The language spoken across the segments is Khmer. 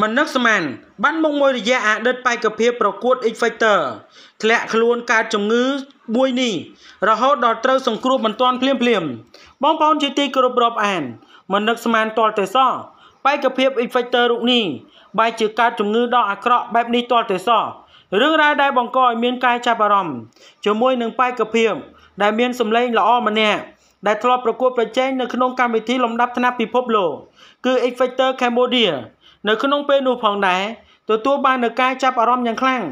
មនឹកស្មានបានមកមួយរយៈអតីតបេក្ខភាពប្រកួត X Factor ធ្លាក់ខ្លួនកើតជំងឺមួយនេះរហូតដល់ត្រូវសង្គ្រោះបន្ទាន់ភ្លាមភ្លាមបងប្អូនជាទីគោរពរាប់អានមនឹកស្មានតលទេសោះបេក្ខភាព X Factor រូបនេះបែរជាកើតជំងឺដ៏អាក្រក់បែបនេះតលទេសោះរឿងរ៉ាវដែលបង្កឲ្យមានការចាប់អារម្មណ៍ជាមួយនឹងបេក្ខភាពដែលមានសម្លេងល្អម្នាក់ដែលធ្លាប់ប្រកួតប្រជែងនៅក្នុងកម្មវិធីលំដាប់ថ្នាក់ពិភពលោកគឺ X Factor Cambodia នៅក្នុងពេលនោះផងដែរទទួលបាននូវការចាប់អារម្មណ៍យ៉ាងខ្លាំង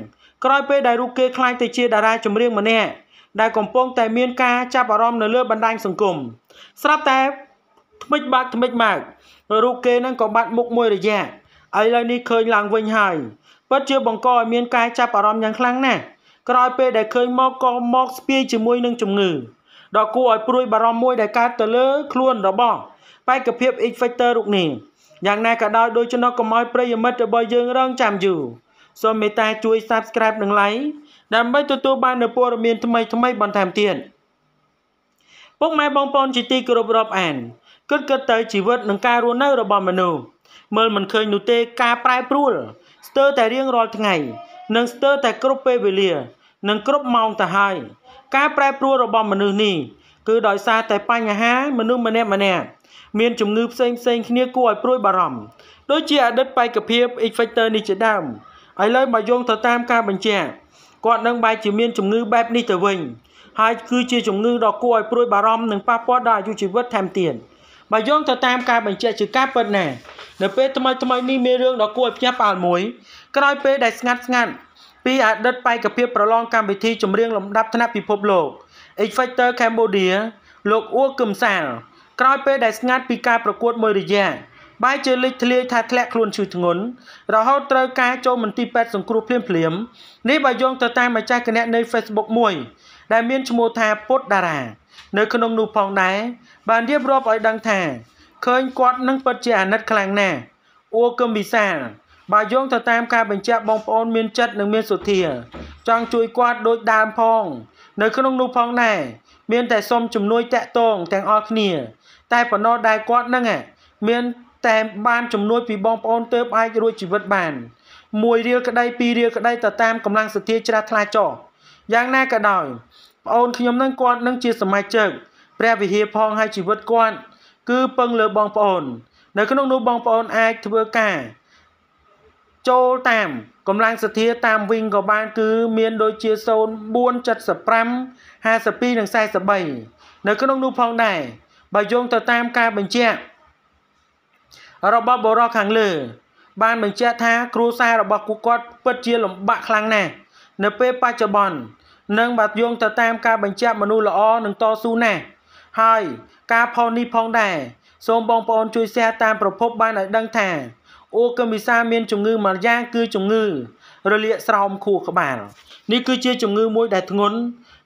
ក្រោយពេលដែលរូបគេខ្លាយទៅជាតារាចម្រៀងម្នាក់ដែលកំពុងតែមានការចាប់អារម្មណ៍នៅលើបណ្ដាញសង្គមស្រាប់តែថ្មិចបាក់ថ្មិចម៉ាក់រូបគេនឹងក៏បាត់មុខមួយរយៈឥឡូវនេះឃើញឡើងវិញហើយពិតជាបង្កឲ្យមានការចាប់អារម្មណ៍យ៉ាងខ្លាំងណាស់ក្រោយពេលដែលឃើញមកក៏មកស្ពាយជាមួយនឹងជំងឺដ៏គួរឲ្យព្រួយបារម្ភមួយដែលកើតទៅលើ ខ្លួនរបស់បេក្ខភាព X Factor រូបនេះយ៉ាងណាក៏ដោយដូច្នោះកុំឲ្យប្រិយមិត្តរបស់យើងរងចាំយូរសូមមេត្តា ជួយ Subscribe និង Like ដើម្បីទទួលបាននូវព័ត៌មានថ្មីថ្មីបន្ថែមទៀតពុកម៉ែបងប្អូនជាទីគោរពរាប់អានគិតគិតទៅជីវិតនិងការរស់នៅរបស់មនុស្សមើលមិនឃើញនោះទេការប្រែប្រួលស្ទើរតែរៀងរាល់ថ្ងៃ និងស្ទើរតែគ្រប់ពេលវេលា និងគ្រប់ម៉ោងទៅហើយការប្រែប្រួលរបស់មនុស្សនេះគឺដោយសារតែបញ្ហាមនុស្សម្នាក់ម្នាក់មានជំងឺផ្សេងផ្សេងគ្នាគួរឲ្យព្រួយបារម្ភដូចជាអតីតបេក្ខភាព X factor នេះជាដើមឥឡូវបើយោងទៅតាមការបញ្ជាក់គាត់នឹងបែរជាមានជំងឺបែបនេះទៅវិញ ហើយ គឺជាជំងឺដ៏គួរឲ្យព្រួយបារម្ភនិងប៉ះពាល់ដល់អាយុជីវិតថែមទៀតបើយោងទៅតាមការបញ្ជាក់ជាការពិតណាស់នៅពេលថ្មីថ្មីនេះមានរឿងដ៏គួរឲ្យភ្ញាក់ផ្អើលមួយក្រោយពេលដែលស្ងាត់ស្ងាត់ពី អតីតបេក្ខភាពប្រឡងកម្មវិធីចម្រៀងលំដាប់ថ្នាក់ពិភពលោក X Factor Cambodia លោកអ៊ូគឹមសាល ក្រោយពេលដែលស្ងាត់ពីការប្រកួតមួយរយៈបែរជាលេចធ្លាយថាធ្លាក់ខ្លួនឈឺធ្ងន់រហូតត្រូវការចូលមន្ទីរពេទ្យសង្គ្រោះភ្លាមភ្លាមនេះបើយោងទៅតាមម្ចាស់គណនីនៃ Facebook មួយ ដែលមានឈ្មោះថាពុតតារា នៅ ក្នុងនោះផងដែរបានរៀបរាប់ឲ្យដឹងថាឃើញគាត់នឹងពិតជាអាណិតខ្លាំងណាស់អ៊ូគឹមវិសាលបើយោងទៅតាមការបញ្ជាក់បងប្អូន មានចិត្តនិងមានសុធា ចង់ជួយគាត់ដូចដើមផងនៅក្នុងនោះផងដែរមានតែសុំជំនួយតាក់ទងទាំងអស់គ្នាតែប៉ុណ្ណោះដែរគាត់នឹងមានតែបានជំនួយពីបងប្អូនទើបអាចរួចជីវិតបានមួយរៀលក្តីពីររៀលក្តីទៅតាមកម្លាំងសទ្ធាច្រាស់ថ្លាចោយ៉ាងណាក៏ដោយប្អូនខ្ញុំនឹងគាត់នឹងជាសមាជិកព្រះវិហារផងហើយជីវិតគាត់គឺពឹងលើបងប្អូននៅក្នុងនោះបងប្អូនអាចធ្វើការចូលតាមកម្លាំងសទ្ធាតាមវិញក៏បាន គឺមាន ដូចជា0475 52និង43នៅ ក្នុងនោះផងដែរបើយោងទៅតាមការបញ្ជាក់របស់បរោះខាងលើ បានបញ្ជាក់ថាគ្រួសាររបស់ពួកគាត់ពិតជាលំបាកខ្លាំងណាស់នៅពេលបច្ចុប្បន្ននិងបើយោងទៅតាម ការបញ្ជាក់មនុស្សល្អនឹងតស៊ូណាស់ហើយ ការផលនេះផងដែរសូមបងប្អូនជួយ share តាមប្រភពបានឲ្យដឹងថាអូកមិសាមានជំងឺមួយយ៉ាងគឺជំងឺរលាក ស្រោមខួរក្បាលនេះគឺជាជំងឺមួយដែលធ្ងន់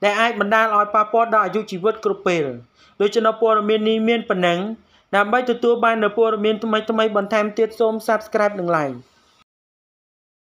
ដែលអាចបណ្ដាលឲ្យប៉ះពាល់ដល់អាយុជីវិតគ្រប់ពេលដូច្នេះព័ត៌មាននេះមានប៉ុណ្ណឹងដើម្បីទទួលបាននូវព័ត៌មានថ្មីៗបន្ថែមទៀតសូម Subscribe និង Like